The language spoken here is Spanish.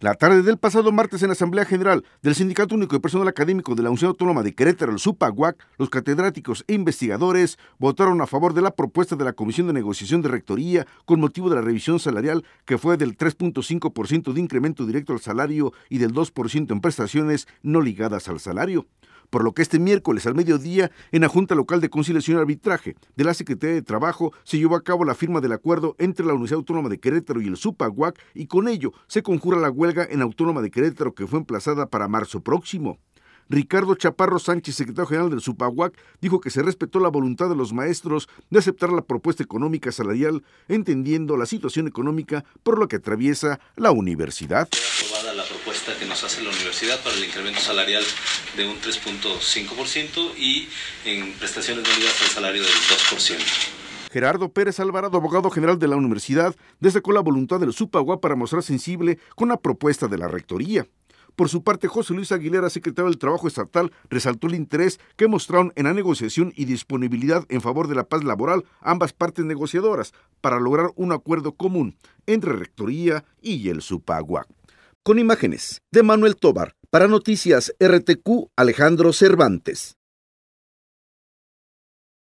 La tarde del pasado martes en la Asamblea General del Sindicato Único de Personal Académico de la Universidad Autónoma de Querétaro, el SUPAGUAC, los catedráticos e investigadores votaron a favor de la propuesta de la Comisión de Negociación de Rectoría con motivo de la revisión salarial que fue del 3.5% de incremento directo al salario y del 2% en prestaciones no ligadas al salario por lo que este miércoles al mediodía, en la Junta Local de Conciliación y Arbitraje de la Secretaría de Trabajo, se llevó a cabo la firma del acuerdo entre la Universidad Autónoma de Querétaro y el SUPAGUAC y con ello se conjura la huelga en Autónoma de Querétaro que fue emplazada para marzo próximo. Ricardo Chaparro Sánchez, secretario general del SUPAGUAC, dijo que se respetó la voluntad de los maestros de aceptar la propuesta económica salarial, entendiendo la situación económica por la que atraviesa la universidad que nos hace la universidad para el incremento salarial de un 3.5% y en prestaciones válidas al salario del 2%. Gerardo Pérez Alvarado, abogado general de la universidad, destacó la voluntad del SUPAGUA para mostrar sensible con la propuesta de la rectoría. Por su parte, José Luis Aguilera, secretario del Trabajo Estatal, resaltó el interés que mostraron en la negociación y disponibilidad en favor de la paz laboral ambas partes negociadoras para lograr un acuerdo común entre Rectoría y el Supaguá con imágenes de Manuel Tobar. Para Noticias RTQ, Alejandro Cervantes.